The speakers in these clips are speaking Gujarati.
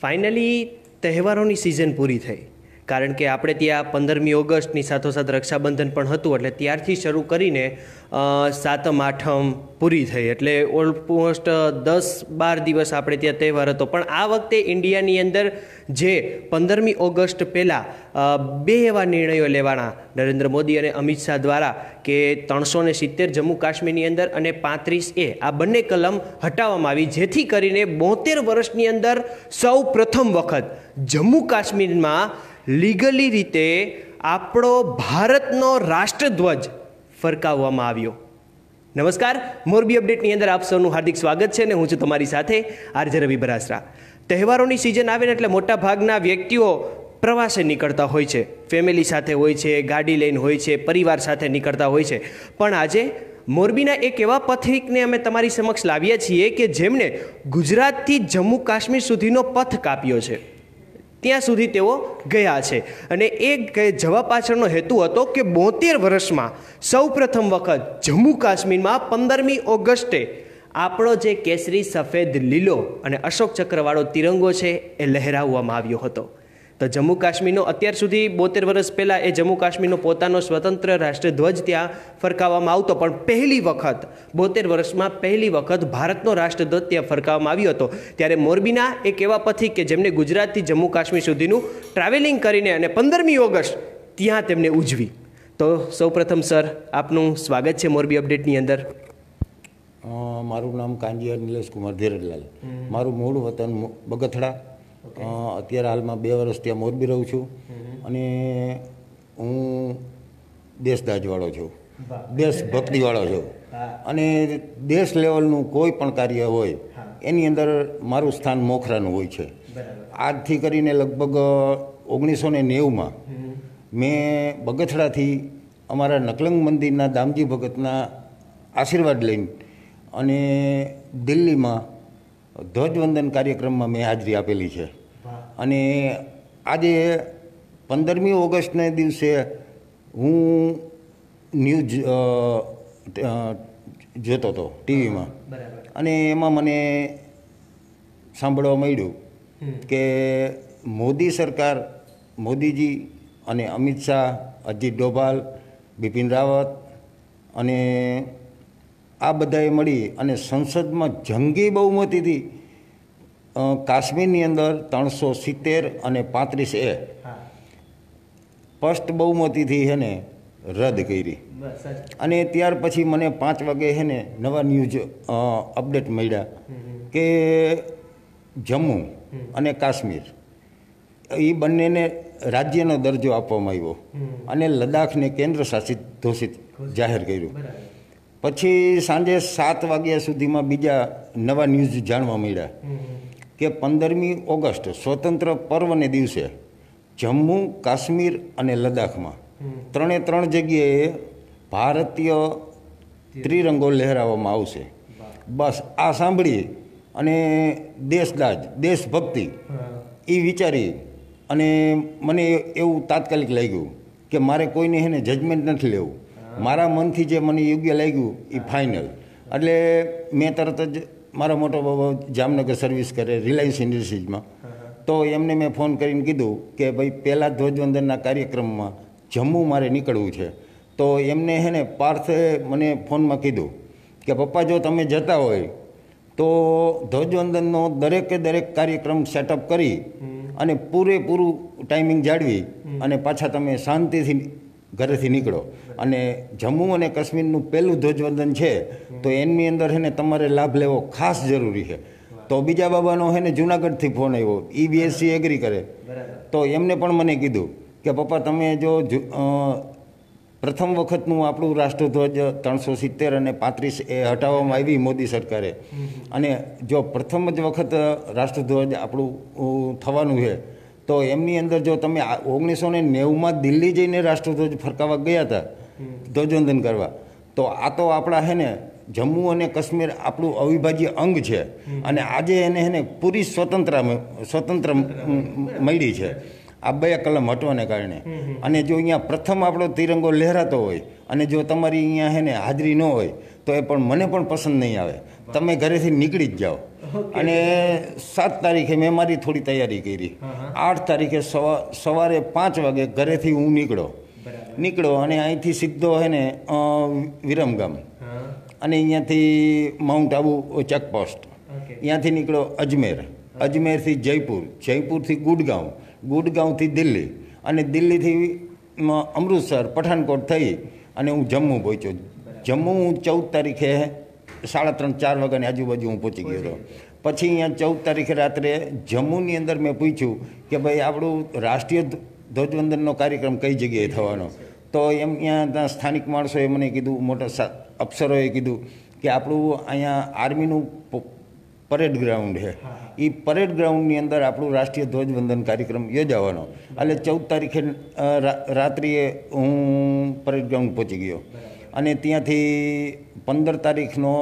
ફાઇનલી તહેવારોની સિઝન પૂરી થઈ કારણ કે આપણે ત્યાં પંદરમી ઓગસ્ટની સાથોસાથ રક્ષાબંધન પણ હતું એટલે ત્યારથી શરૂ કરીને સાતમ આઠમ પૂરી થઈ એટલે ઓલમોસ્ટ દસ બાર દિવસ આપણે ત્યાં તહેવાર હતો પણ આ વખતે ઇન્ડિયાની અંદર જે પંદરમી ઓગસ્ટ પહેલાં બે એવા નિર્ણયો લેવાના નરેન્દ્ર મોદી અને અમિત શાહ દ્વારા કે ત્રણસો ને સિત્તેર જમ્મુ કાશ્મીરની અંદર અને પાંત્રીસ એ આ બંને કલમ હટાવવામાં આવી જેથી કરીને બોતેર વર્ષની અંદર સૌ પ્રથમ વખત જમ્મુ કાશ્મીરમાં લીગલી રીતે આપણો ભારતનો રાષ્ટ્રધ્વજ ફરકાવવામાં આવ્યો નમસ્કાર મોરબી અપડેટની અંદર આપ સૌનું હાર્દિક સ્વાગત છે અને હું છું તમારી સાથે આરજે રવિ બરાસરા તહેવારોની સિઝન આવે ને એટલે મોટા ભાગના વ્યક્તિઓ પ્રવાસે નીકળતા હોય છે ફેમિલી સાથે હોય છે ગાડી લઈને હોય છે પરિવાર સાથે નીકળતા હોય છે પણ આજે મોરબીના એક એવા પથિકને અમે તમારી સમક્ષ લાવીએ છીએ કે જેમણે ગુજરાતથી જમ્મુ કાશ્મીર સુધીનો પથ કાપ્યો છે ત્યાં સુધી તેઓ ગયા છે અને એ જવા પાછળનો હેતુ હતો કે બોતેર વર્ષમાં સૌપ્રથમ વખત જમ્મુ કાશ્મીરમાં પંદરમી ઓગસ્ટે આપણો જે કેસરી સફેદ લીલો અને અશોક ચક્રવાળો તિરંગો છે એ લહેરાવવામાં આવ્યો હતો તો જમ્મુ કાશ્મીરનો અત્યાર સુધી બોતેર વર્ષ પહેલાં એ જમ્મુ કાશ્મીરનો પોતાનો સ્વતંત્ર રાષ્ટ્રધ્વજ ત્યાં ફરકાવવામાં આવતો પણ પહેલી વખત બોતેર વર્ષમાં પહેલી વખત ભારતનો રાષ્ટ્રધ્વજ ત્યાં ફરકાવવામાં આવ્યો હતો ત્યારે મોરબીના એક એવા પથિક કે જેમને ગુજરાતથી જમ્મુ કાશ્મીર સુધીનું ટ્રાવેલિંગ કરીને અને પંદરમી ઓગસ્ટ ત્યાં તેમને ઉજવી તો સૌપ્રથમ સર આપનું સ્વાગત છે મોરબી અપડેટની અંદર મારું નામ કાંજીયા નિલેશ કુમાર ધીરજલાલ મારું મૂળ વતન બગથડા અત્યારે હાલમાં બે વર્ષ ત્યાં મોરબી રહું છું અને હું દેશદાજવાળો છું દેશ ભક્તિવાળો છું અને દેશ લેવલનું કોઈ પણ કાર્ય હોય એની અંદર મારું સ્થાન મોખરાનું હોય છે આજથી કરીને લગભગ ઓગણીસો ને નેવુંમાં મેં બગથડાથી અમારા નકલંગ મંદિરના દામજી ભગતના આશીર્વાદ લઈને અને દિલ્હીમાં ધ્વજવંદન કાર્યક્રમમાં મેં હાજરી આપેલી છે અને આજે પંદરમી ઓગસ્ટને દિવસે હું ન્યૂઝ જોતો હતો ટીવીમાં અને એમાં મને સાંભળવા મળ્યું કે મોદી સરકાર મોદીજી અને અમિત શાહ અજીત ડોભાલ બિપિન રાવત અને આ બધાએ મળી અને સંસદમાં જંગી બહુમતીથી કાશ્મીરની અંદર ત્રણસો સિત્તેર અને પાંત્રીસ એ સ્પષ્ટ બહુમતીથી હેને રદ કરી અને ત્યાર પછી મને પાંચ વાગે હેને નવા ન્યૂઝ અપડેટ મળ્યા કે જમ્મુ અને કાશ્મીર એ બંનેને રાજ્યનો દરજ્જો આપવામાં આવ્યો અને લદ્દાખને કેન્દ્ર શાસિત ઘોષિત જાહેર કર્યું પછી સાંજે સાત વાગ્યા સુધીમાં બીજા નવા ન્યૂઝ જાણવા મળ્યા કે પંદરમી ઓગસ્ટ સ્વતંત્ર પર્વને દિવસે જમ્મુ કાશ્મીર અને લદ્દાખમાં ત્રણે ત્રણ જગ્યાએ ભારતીય ત્રિરંગો લહેરાવવામાં આવશે બસ આ સાંભળી અને દેશદાજ દેશભક્તિ એ વિચારી અને મને એવું તાત્કાલિક લાગ્યું કે મારે કોઈને એને જજમેન્ટ નથી લેવું મારા મનથી જે મને યોગ્ય લાગ્યું એ ફાઇનલ એટલે મેં તરત જ મારો મોટો બાબા જામનગર સર્વિસ કરે રિલાયન્સ ઇન્ડસ્ટ્રીઝમાં તો એમને મેં ફોન કરીને કીધું કે ભાઈ પહેલાં ધ્વજવંદનના કાર્યક્રમમાં જમ્મુ મારે નીકળવું છે તો એમને હે ને પાર્થે મને ફોનમાં કીધું કે પપ્પા જો તમે જતા હોય તો ધ્વજવંદનનો દરેકે દરેક કાર્યક્રમ સેટઅપ કરી અને પૂરેપૂરું ટાઈમિંગ જાળવી અને પાછા તમે શાંતિથી ઘરેથી નીકળો અને જમ્મુ અને કાશ્મીરનું પહેલું ધ્વજવંદન છે તો એની અંદર છે તમારે લાભ લેવો ખાસ જરૂરી છે તો બીજા બાબાનો છે ને જુનાગઢથી ફોન આવ્યો ઈ બીએસસી એગ્રી કરે તો એમને પણ મને કીધું કે પપ્પા તમે જો પ્રથમ વખતનું આપણું રાષ્ટ્રધ્વજ ત્રણસો સિત્તેર અને પાંત્રીસ એ હટાવવામાં આવી મોદી સરકારે અને જો પ્રથમ જ વખત રાષ્ટ્રધ્વજ આપણું થવાનું છે તો એમની અંદર જો તમે ઓગણીસો ને નેવુંમાં દિલ્હી જઈને રાષ્ટ્રધ્વજ ફરકાવા ગયા હતા ધ્વજવંદન કરવા તો આ તો આપણા હે ને જમ્મુ અને કાશ્મીર આપણું અવિભાજ્ય અંગ છે અને આજે એને એને પૂરી સ્વતંત્ર સ્વતંત્ર મળી છે આ બે કલમ હટવાને કારણે અને જો અહીંયા પ્રથમ આપણો તિરંગો લહેરાતો હોય અને જો તમારી અહીંયા હે ને હાજરી ન હોય તો એ પણ મને પણ પસંદ નહીં આવે તમે ઘરેથી નીકળી જ જાઓ અને સાત તારીખે મેં મારી થોડી તૈયારી કરી આઠ તારીખે સવારે પાંચ વાગે ઘરેથી હું નીકળો નીકળો અને અહીંથી સીધો હે ને વિરમગામ અને અહીંયાથી માઉન્ટ આબુ ચેકપોસ્ટ ત્યાંથી નીકળો અજમેર અજમેરથી જયપુર જયપુરથી ગુડગાંવ ગુડગાંવથી દિલ્હી અને દિલ્હીથી અમૃતસર પઠાનકોટ થઈ અને હું જમ્મુ પહોંચ્યો જમ્મુ હું ચૌદ તારીખે સાડા ત્રણ ચાર વાગ્યાની આજુબાજુ હું પહોંચી ગયો હતો પછી અહીંયા ચૌદ તારીખે રાત્રે જમ્મુની અંદર મેં પૂછ્યું કે ભાઈ આપણું રાષ્ટ્રીય ધ્વજવંદનનો કાર્યક્રમ કઈ જગ્યાએ થવાનો તો એમ ત્યાં સ્થાનિક માણસોએ મને કીધું મોટા અફસરોએ કીધું કે આપણું અહીંયા આર્મીનું પરેડ ગ્રાઉન્ડ છે એ પરેડ ગ્રાઉન્ડની અંદર આપણું રાષ્ટ્રીય ધ્વજવંદન કાર્યક્રમ યોજાવાનો એટલે ચૌદ તારીખે રાત્રિએ હું પરેડ ગ્રાઉન્ડ પહોંચી ગયો અને ત્યાંથી પંદર તારીખનો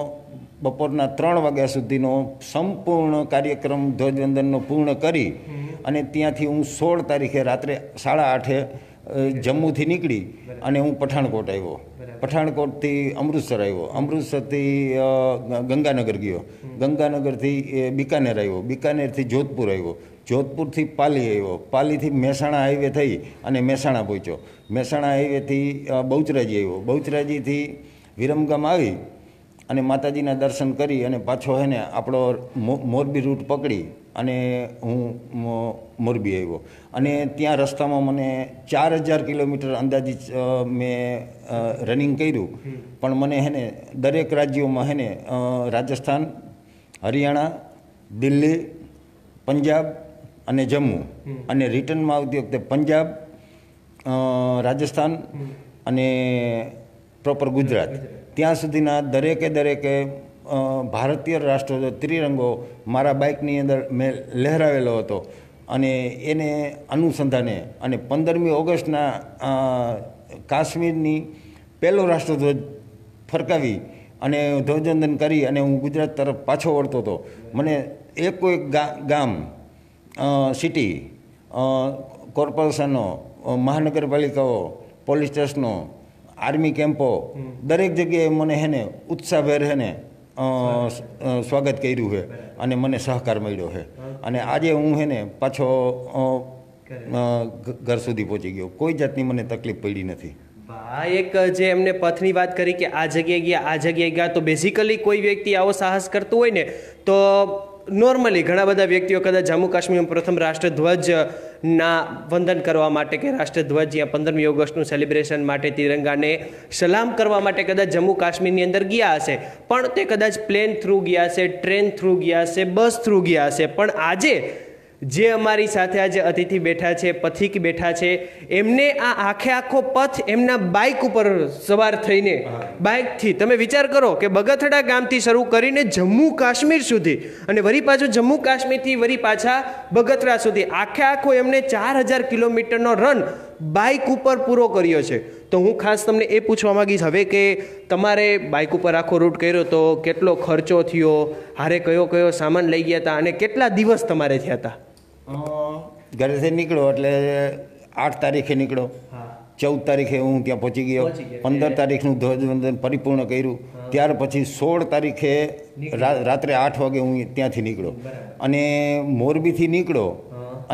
બપોરના ત્રણ વાગ્યા સુધીનો સંપૂર્ણ કાર્યક્રમ ધ્વજવંદનનો પૂર્ણ કરી અને ત્યાંથી હું સોળ તારીખે રાત્રે સાડા આઠે જમ્મુથી નીકળી અને હું પઠાણકોટ આવ્યો પઠાણકોટથી અમૃતસર આવ્યો અમૃતસરથી ગંગાનગર ગયો ગંગાનગરથી બિકાનેર આવ્યો બિકાનેરથી જોધપુર આવ્યો જોધપુરથી પાલી આવ્યો પાલીથી મહેસાણા હાઈવે થઈ અને મહેસાણા પહોંચ્યો મહેસાણા હાઈવેથી બહુચરાજી આવ્યો બહુચરાજીથી વિરમગામ આવી અને માતાજીના દર્શન કરી અને પાછો હેને આપણો મોરબી રૂટ પકડી અને હું મોરબી આવ્યો અને ત્યાં રસ્તામાં મને ચાર હજાર કિલોમીટર અંદાજિત મેં રનિંગ કર્યું પણ મને હેને દરેક રાજ્યોમાં હેને રાજસ્થાન હરિયાણા દિલ્હી પંજાબ અને જમ્મુ અને રિટર્નમાં આવતી વખતે પંજાબ રાજસ્થાન અને પ્રોપર ગુજરાત ત્યાં સુધીના દરેકે દરેકે ભારતીય રાષ્ટ્રો ત્રિરંગો મારા બાઇકની અંદર મેં લહેરાવેલો હતો અને એને અનુસંધાને અને પંદરમી ઓગસ્ટના કાશ્મીરની પહેલો રાષ્ટ્રધ્વજ ફરકાવી અને ધ્વજવંદન કરી અને હું ગુજરાત તરફ પાછો વળતો હતો મને એકો એક ગામ સિટી કોર્પોરેશનો મહાનગરપાલિકાઓ પોલીસ સ્ટેશનો આર્મી કેમ્પો દરેક જગ્યાએ મને હેને ઉત્સાહભેર હેને સ્વાગત કર્યું છે અને મને સહકાર મળ્યો છે અને આજે હું હેને પાછો ઘર સુધી પહોંચી ગયો કોઈ જાતની મને તકલીફ પડી નથી આ એક જે એમને પથની વાત કરી કે આ જગ્યાએ ગયા આ જગ્યાએ ગયા તો બેઝિકલી કોઈ વ્યક્તિ આવો સાહસ કરતો હોય ને તો નોર્મલી ઘણા બધા વ્યક્તિઓ કદાચ જમ્મુ કાશ્મીરમાં પ્રથમ રાષ્ટ્રધ્વજના વંદન કરવા માટે કે રાષ્ટ્રધ્વજ યા પંદરમી ઓગસ્ટનું સેલિબ્રેશન માટે તિરંગાને સલામ કરવા માટે કદાચ જમ્મુ કાશ્મીરની અંદર ગયા હશે પણ તે કદાચ પ્લેન થ્રુ ગયા હશે ટ્રેન થ્રુ ગયા હશે બસ થ્રુ ગયા હશે પણ આજે જે અમારી સાથે આજે અતિથિ બેઠા છે પથિક બેઠા છે એમને આ આખે આખો પથ એમના બાઇક ઉપર સવાર થઈને બાઇકથી તમે વિચાર કરો કે બગથડા ગામથી શરૂ કરીને જમ્મુ કાશ્મીર સુધી અને વરી પાછું જમ્મુ કાશ્મીરથી વરી પાછા બગથડા સુધી આખે આખો એમને ચાર હજાર કિલોમીટરનો રન બાઇક ઉપર પૂરો કર્યો છે તો હું ખાસ તમને એ પૂછવા માગીશ હવે કે તમારે બાઇક ઉપર આખો રૂટ કર્યો તો કેટલો ખર્ચો થયો હારે કયો કયો સામાન લઈ ગયા હતા અને કેટલા દિવસ તમારે થયા હતા ઘરેથી નીકળો એટલે આઠ તારીખે નીકળો ચૌદ તારીખે હું ત્યાં પહોંચી ગયો પંદર તારીખનું ધ્વજવંદન પરિપૂર્ણ કર્યું ત્યાર પછી સોળ તારીખે રાત્રે આઠ વાગે હું ત્યાંથી નીકળો અને મોરબીથી નીકળો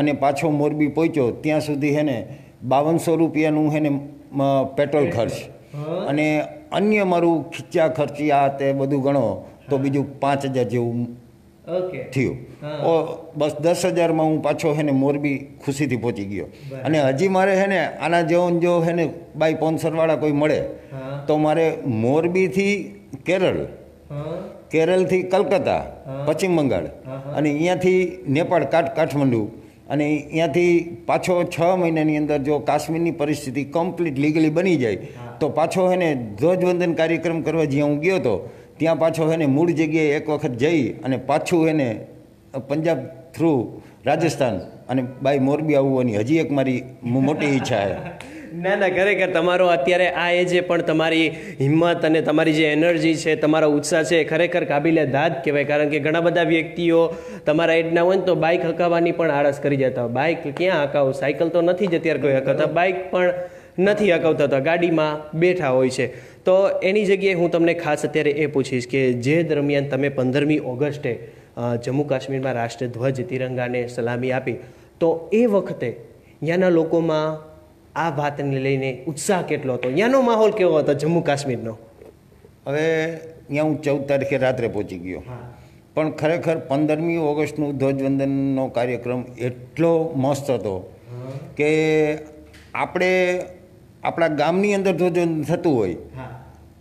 અને પાછો મોરબી પહોંચ્યો ત્યાં સુધી હે ને બાવનસો રૂપિયાનું હે ને પેટ્રોલ ખર્ચ અને અન્ય મારું ખીચા ખર્ચી આ તે બધું ગણો તો બીજું પાંચ હજાર જેવું થયું ઓ બસ દસ હજારમાં હું પાછો હે ને મોરબી ખુશીથી પહોંચી ગયો અને હજી મારે હે ને આના જેવો જો હે ને બાય પોન્સરવાળા કોઈ મળે તો મારે મોરબીથી કેરળ કેરળથી કલકત્તા પશ્ચિમ બંગાળ અને અહીંયાથી નેપાળ કાઠ કાઠમંડુ અને અહીંયાથી પાછો છ મહિનાની અંદર જો કાશ્મીરની પરિસ્થિતિ કમ્પ્લીટ લીગલી બની જાય તો પાછો હે ને ધ્વજવંદન કાર્યક્રમ કરવા જ્યાં હું ગયો હતો ત્યાં પાછો એને મૂળ જગ્યાએ એક વખત જઈ અને પાછું એને પંજાબ થ્રુ રાજસ્થાન અને બાય મોરબી આવવાની હજી એક મારી મોટી ઈચ્છા છે ના ના ખરેખર તમારો અત્યારે આ એ જે પણ તમારી હિંમત અને તમારી જે એનર્જી છે તમારો ઉત્સાહ છે ખરેખર કાબિલે દાદ કહેવાય કારણ કે ઘણા બધા વ્યક્તિઓ તમારા એડના હોય ને તો બાઇક હકાવવાની પણ આળસ કરી જતા હોય બાઇક ક્યાં હકાવું સાયકલ તો નથી જ અત્યારે કોઈ હકાવતા બાઇક પણ નથી હકાવતા ગાડીમાં બેઠા હોય છે તો એની જગ્યાએ હું તમને ખાસ અત્યારે એ પૂછીશ કે જે દરમિયાન તમે પંદરમી ઓગસ્ટે જમ્મુ કાશ્મીરમાં રાષ્ટ્રધ્વજ તિરંગાને સલામી આપી તો એ વખતે ત્યાંના લોકોમાં આ વાતને લઈને ઉત્સાહ કેટલો હતો ત્યાંનો માહોલ કેવો હતો જમ્મુ કાશ્મીરનો હવે ત્યાં હું ચૌદ તારીખે રાત્રે પહોંચી ગયો પણ ખરેખર પંદરમી ઓગસ્ટનું ધ્વજવંદનનો કાર્યક્રમ એટલો મસ્ત હતો કે આપણે આપણા ગામની અંદર ધ્વજવંદન થતું હોય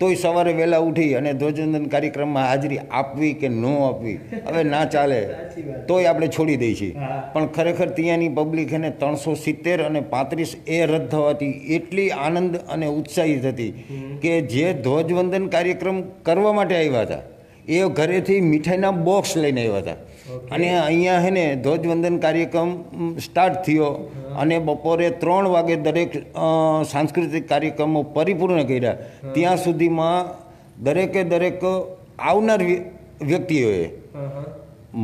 તોય સવારે વહેલા ઉઠી અને ધ્વજવંદન કાર્યક્રમમાં હાજરી આપવી કે ન આપવી હવે ના ચાલે તોય આપણે છોડી દઈશી પણ ખરેખર ત્યાંની પબ્લિક એને ત્રણસો સિત્તેર અને પાંત્રીસ એ રદ થવાથી એટલી આનંદ અને ઉત્સાહિત હતી કે જે ધ્વજવંદન કાર્યક્રમ કરવા માટે આવ્યા હતા એ ઘરેથી મીઠાઈના બોક્સ લઈને આવ્યા હતા અને અહીંયા હે ને ધ્વજવંદન કાર્યક્રમ સ્ટાર્ટ થયો અને બપોરે ત્રણ વાગે દરેક સાંસ્કૃતિક કાર્યક્રમો પરિપૂર્ણ કર્યા ત્યાં સુધીમાં દરેકે દરેક આવનાર વ્યક્તિઓએ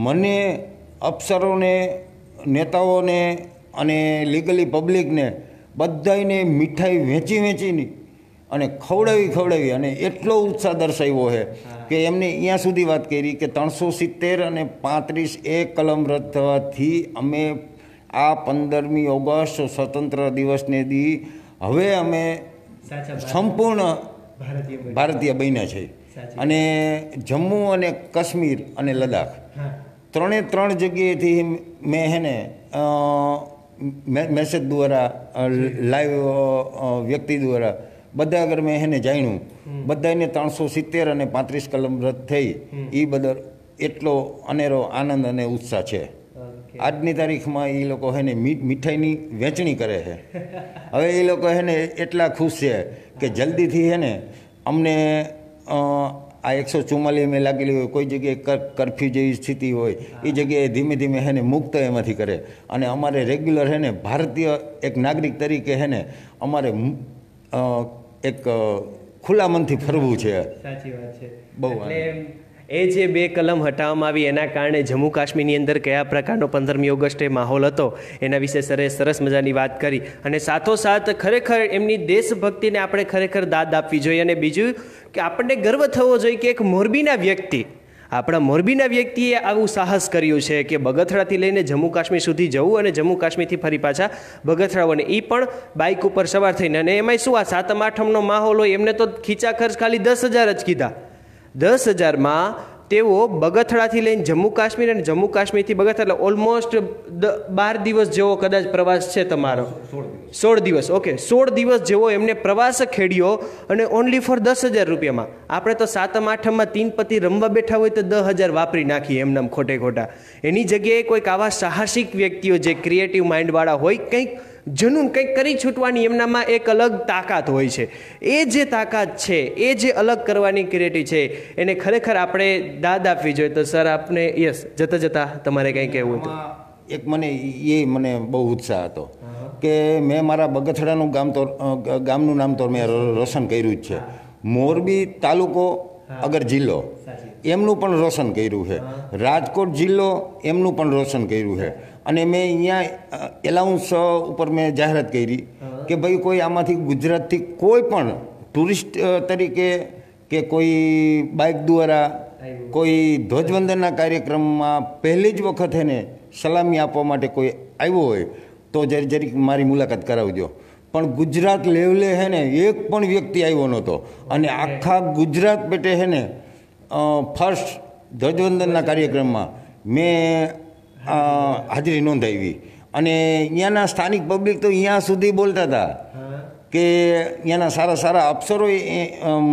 મને અપ્સરોને નેતાઓને અને લીગલી પબ્લિકને બધાને મીઠાઈ વેચી વેચીને અને ખવડાવી ખવડાવી અને એટલો ઉત્સાહ દર્શાવ્યો છે કે એમને અહીંયા સુધી વાત કરી કે ત્રણસો સિત્તેર અને પાંત્રીસ એ કલમ રદ થવાથી અમે આ પંદરમી ઓગસ્ટ સ્વતંત્ર દિવસને દી હવે અમે સંપૂર્ણ ભારતીય બન્યા છે અને જમ્મુ અને કશ્મીર અને લદ્દાખ ત્રણે ત્રણ જગ્યાએથી મેં હેને ને મેસેજ દ્વારા લાઈવ વ્યક્તિ દ્વારા બધા આગળ મેં એને જાણ્યું બધાને ત્રણસો સિત્તેર અને પાંત્રીસ કલમ રદ થઈ એ બદલ એટલો અનેરો આનંદ અને ઉત્સાહ છે આજની તારીખમાં એ લોકો હેને મીઠાઈની વેચણી કરે છે હવે એ લોકો ને એટલા ખુશ છે કે જલ્દીથી હેને અમને આ એકસો ચુમ્માલીસ મેં લાગેલી હોય કોઈ જગ્યાએ કરફ્યુ જેવી સ્થિતિ હોય એ જગ્યાએ ધીમે ધીમે હેને મુક્ત એમાંથી કરે અને અમારે રેગ્યુલર હેને ભારતીય એક નાગરિક તરીકે હેને અમારે એક ખુલ્લા મનથી ફરવું છે સાચી વાત છે બહુ એ જે બે કલમ હટાવવામાં આવી એના કારણે જમ્મુ કાશ્મીરની અંદર કયા પ્રકારનો પંદરમી ઓગસ્ટે માહોલ હતો એના વિશે સરે સરસ મજાની વાત કરી અને સાથોસાથ ખરેખર એમની દેશભક્તિને આપણે ખરેખર દાદ આપવી જોઈએ અને બીજું કે આપણને ગર્વ થવો જોઈએ કે એક મોરબીના વ્યક્તિ આપણા મોરબીના વ્યક્તિએ આવું સાહસ કર્યું છે કે બગથડાથી લઈને જમ્મુ કાશ્મીર સુધી જવું અને જમ્મુ કાશ્મીરથી ફરી પાછા બગથરાઓ અને એ પણ બાઇક ઉપર સવાર થઈને અને એમાંય શું આ સાતમ આઠમનો માહોલ હોય એમને તો ખીચા ખર્ચ ખાલી દસ હજાર જ કીધા દસ હજારમાં તેઓ બગથડાથી લઈને જમ્મુ કાશ્મીર અને જમ્મુ કાશ્મીરથી બગથડા એટલે ઓલમોસ્ટ બાર દિવસ જેવો કદાચ પ્રવાસ છે તમારો સોળ દિવસ ઓકે સોળ દિવસ જેવો એમને પ્રવાસ ખેડ્યો અને ઓનલી ફોર દસ હજાર રૂપિયામાં આપણે તો સાતમ આઠમમાં તીન પતિ રમવા બેઠા હોય તો દસ હજાર વાપરી નાખીએ એમનામ ખોટે ખોટા એની જગ્યાએ કોઈક આવા સાહસિક વ્યક્તિઓ જે ક્રિએટિવ માઇન્ડવાળા હોય કંઈક જનૂન કંઈક કરી છૂટવાની એમનામાં એક અલગ તાકાત હોય છે એ જે તાકાત છે એ જે અલગ કરવાની ક્રિએટી છે એને ખરેખર આપણે દાદ આપવી જોઈએ તો સર આપને યસ જતાં જતાં તમારે કંઈ કહેવું હતું એક મને એ મને બહુ ઉત્સાહ હતો કે મેં મારા બગથડાનું ગામ તો ગામનું નામ તો મેં રોશન કર્યું જ છે મોરબી તાલુકો અગર જિલ્લો એમનું પણ રોશન કર્યું છે રાજકોટ જિલ્લો એમનું પણ રોશન કર્યું છે અને મેં અહીંયા એલાઉન્સ ઉપર મેં જાહેરાત કરી કે ભાઈ કોઈ આમાંથી ગુજરાતથી કોઈ પણ ટુરિસ્ટ તરીકે કે કોઈ બાઇક દ્વારા કોઈ ધ્વજવંદનના કાર્યક્રમમાં પહેલી જ વખત એને સલામી આપવા માટે કોઈ આવ્યો હોય તો જરી જરીક મારી મુલાકાત કરાવજો પણ ગુજરાત લેવલે હે ને એક પણ વ્યક્તિ આવ્યો નહોતો અને આખા ગુજરાત પેટે હે ને ફર્સ્ટ ધ્વજવંદનના કાર્યક્રમમાં મેં હાજરી નોંધાવી અને અહીંયાના સ્થાનિક પબ્લિક તો અહીંયા સુધી બોલતા હતા કે અહીંયાના સારા સારા અફસરોએ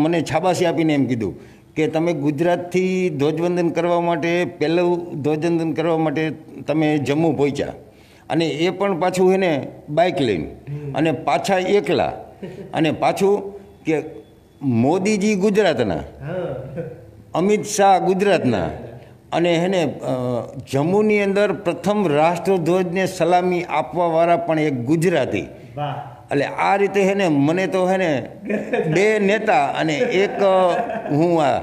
મને છાબાસી આપીને એમ કીધું કે તમે ગુજરાતથી ધ્વજવંદન કરવા માટે પહેલું ધ્વજવંદન કરવા માટે તમે જમ્મુ પહોંચ્યા અને એ પણ પાછું એને બાઇક લઈને અને પાછા એકલા અને પાછું કે મોદીજી ગુજરાતના અમિત શાહ ગુજરાતના અને એને જમ્મુની અંદર પ્રથમ રાષ્ટ્રધ્વજને સલામી આપવાવાળા પણ એક ગુજરાતી એટલે આ રીતે હે ને મને તો હે ને બે નેતા અને એક હું આ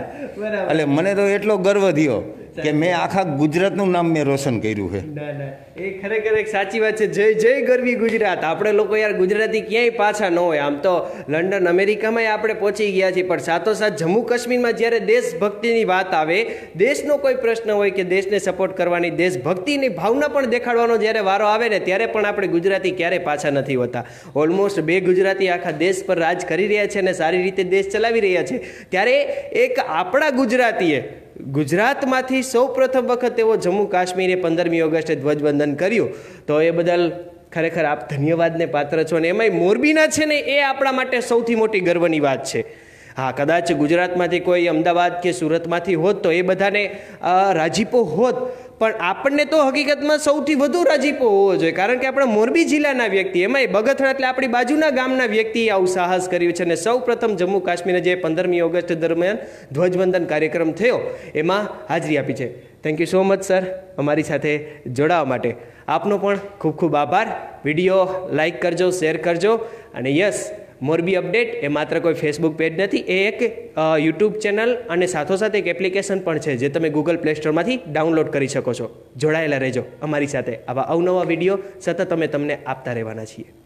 એટલે મને તો એટલો ગર્વ થયો કે મેં આખા ગુજરાતનું નામ મેં રોશન કર્યું છે એ ખરેખર એક સાચી વાત છે જય જય ગરવી ગુજરાત આપણે લોકો યાર ગુજરાતી ક્યાંય પાછા ન હોય આમ તો લંડન અમેરિકામાં આપણે પહોંચી ગયા છીએ પણ સાથોસાથ જમ્મુ કાશ્મીરમાં જ્યારે દેશભક્તિની વાત આવે દેશનો કોઈ પ્રશ્ન હોય કે દેશને સપોર્ટ કરવાની દેશભક્તિની ભાવના પણ દેખાડવાનો જ્યારે વારો આવે ને ત્યારે પણ આપણે ગુજરાતી ક્યારેય પાછા નથી હોતા ઓલમોસ્ટ બે ગુજરાતી આખા દેશ પર રાજ કરી રહ્યા છે અને સારી રીતે દેશ ચલાવી રહ્યા છે ત્યારે એક આપણા ગુજરાતીએ ગુજરાતમાંથી સૌ પ્રથમ વખત તેઓ જમ્મુ કાશ્મીરે પંદરમી ઓગસ્ટે ધ્વજવંદન કર્યું તો એ બદલ ખરેખર આપ ધન્યવાદને પાત્ર છો અને એમાંય મોરબીના છે ને એ આપણા માટે સૌથી મોટી ગર્વની વાત છે હા કદાચ ગુજરાતમાંથી કોઈ અમદાવાદ કે સુરતમાંથી હોત તો એ બધાને રાજીપો હોત પણ આપણને તો હકીકતમાં સૌથી વધુ રાજીપો હોવો જોઈએ કારણ કે આપણા મોરબી જિલ્લાના વ્યક્તિ એમાંય બગથણા એટલે આપણી બાજુના ગામના વ્યક્તિએ આવું સાહસ કર્યું છે અને સૌ પ્રથમ જમ્મુ કાશ્મીરે જે પંદરમી ઓગસ્ટ દરમિયાન ધ્વજવંદન કાર્યક્રમ થયો એમાં હાજરી આપી છે thank you so much sir અમારી સાથે જોડાવા માટે આપનો પણ ખૂબ ખૂબ આભાર વિડીયો લાઇક કરજો શેર કરજો અને યસ મોરબી અપડેટ એ માત્ર કોઈ ફેસબુક પેજ નથી એ એક યુટ્યુબ ચેનલ અને સાથોસાથ એક એપ્લિકેશન પણ છે જે તમે ગૂગલ પ્લે સ્ટોરમાંથી ડાઉનલોડ કરી શકો છો જોડાયેલા રહેજો અમારી સાથે આવા અવનવા વિડીયો સતત અમે તમને આપતા રહેવાના છીએ